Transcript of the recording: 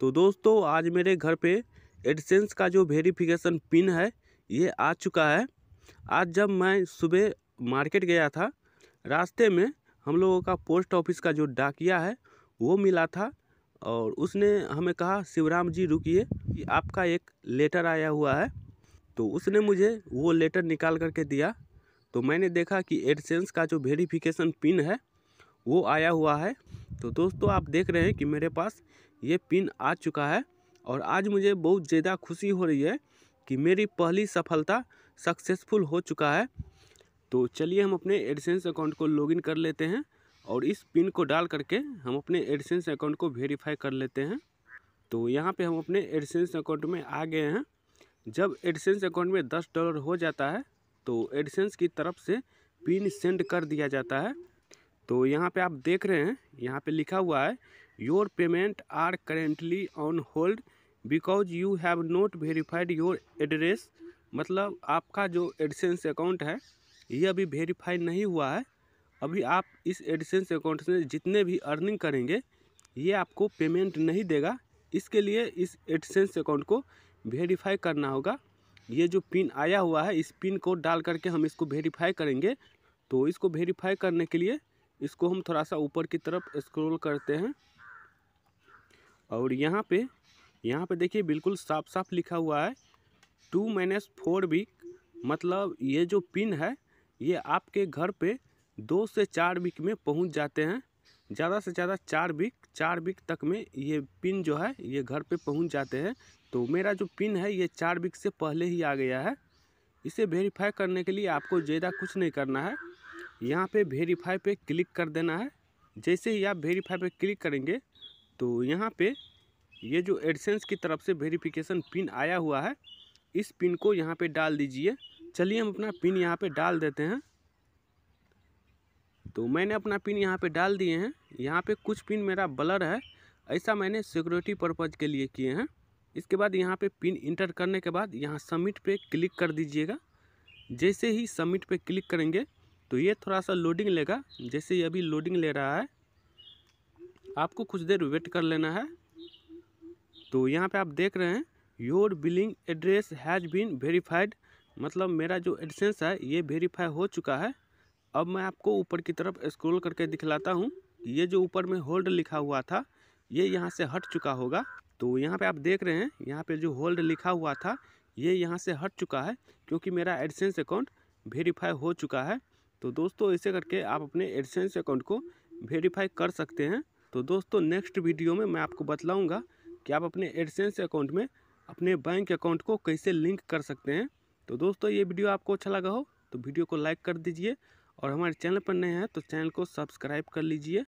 तो दोस्तों आज मेरे घर पे एडसेंस का जो वेरीफिकेशन पिन है ये आ चुका है आज जब मैं सुबह मार्केट गया था रास्ते में हम लोगों का पोस्ट ऑफिस का जो डाकिया है वो मिला था और उसने हमें कहा शिवराम जी रुकिए कि आपका एक लेटर आया हुआ है तो उसने मुझे वो लेटर निकाल करके दिया तो मैंने देखा कि एडसेंस का जो वेरीफिकेशन पिन है वो आया हुआ है तो दोस्तों आप देख रहे हैं कि मेरे पास ये पिन आ चुका है और आज मुझे बहुत ज़्यादा खुशी हो रही है कि मेरी पहली सफलता सक्सेसफुल हो चुका है तो चलिए हम अपने एडसेंस अकाउंट को लॉगिन कर लेते हैं और इस पिन को डाल करके हम अपने एडसेंस अकाउंट को वेरीफाई कर लेते हैं तो यहाँ पे हम अपने एडसेंस अकाउंट में आ गए हैं जब एडसेंस अकाउंट में दस डॉलर हो जाता है तो एडसेंस की तरफ से पिन सेंड कर दिया जाता है तो यहाँ पे आप देख रहे हैं यहाँ पे लिखा हुआ है your payment are currently on hold because you have not verified your address मतलब आपका जो एडसेंस अकाउंट है ये अभी वेरीफाई नहीं हुआ है अभी आप इस एडसेंस अकाउंट से जितने भी अर्निंग करेंगे ये आपको पेमेंट नहीं देगा इसके लिए इस एडसेंस अकाउंट को वेरीफाई करना होगा ये जो पिन आया हुआ है इस पिन को डाल करके हम इसको वेरीफाई करेंगे तो इसको वेरीफाई करने के लिए इसको हम थोड़ा सा ऊपर की तरफ स्क्रॉल करते हैं और यहाँ पे यहाँ पे देखिए बिल्कुल साफ साफ लिखा हुआ है टू माइनस फोर वीक मतलब ये जो पिन है ये आपके घर पे दो से चार वीक में पहुँच जाते हैं ज़्यादा से ज़्यादा चार वीक चार वीक तक में ये पिन जो है ये घर पे पहुँच जाते हैं तो मेरा जो पिन है ये चार वीक से पहले ही आ गया है इसे वेरीफाई करने के लिए आपको ज़्यादा कुछ नहीं करना है यहाँ पे वेरीफाई पे क्लिक कर देना है जैसे ही आप वेरीफाई पे क्लिक करेंगे तो यहाँ पे ये जो एडसेंस की तरफ से वेरीफिकेशन पिन आया हुआ है इस पिन को यहाँ पे डाल दीजिए चलिए हम अपना पिन यहाँ पे डाल देते हैं तो मैंने अपना पिन यहाँ पे डाल दिए हैं यहाँ पे कुछ पिन मेरा ब्लर है ऐसा मैंने सिक्योरिटी पर्पज़ के लिए किए हैं इसके बाद यहाँ पे पिन इंटर करने के बाद यहाँ सबमिट पे क्लिक कर दीजिएगा जैसे ही सबमिट पे क्लिक करेंगे तो ये थोड़ा सा लोडिंग लेगा जैसे ये अभी लोडिंग ले रहा है आपको कुछ देर वेट कर लेना है तो यहाँ पे आप देख रहे हैं your billing address has been verified मतलब मेरा जो एडसेंस है ये वेरीफाई हो चुका है अब मैं आपको ऊपर की तरफ स्क्रॉल करके दिखलाता हूँ ये जो ऊपर में होल्ड लिखा हुआ था ये यहाँ से हट चुका होगा तो यहाँ पे आप देख रहे हैं यहाँ पे जो होल्ड लिखा हुआ था ये यहाँ से हट चुका है क्योंकि मेरा एडसेंस अकाउंट वेरीफाई हो चुका है तो दोस्तों ऐसे करके आप अपने एडसेंस अकाउंट को वेरीफाई कर सकते हैं तो दोस्तों नेक्स्ट वीडियो में मैं आपको बतलाऊँगा कि आप अपने एडसेंस अकाउंट में अपने बैंक अकाउंट को कैसे लिंक कर सकते हैं तो दोस्तों ये वीडियो आपको अच्छा लगा हो तो वीडियो को लाइक कर दीजिए और हमारे चैनल पर नए हैं तो चैनल को सब्सक्राइब कर लीजिए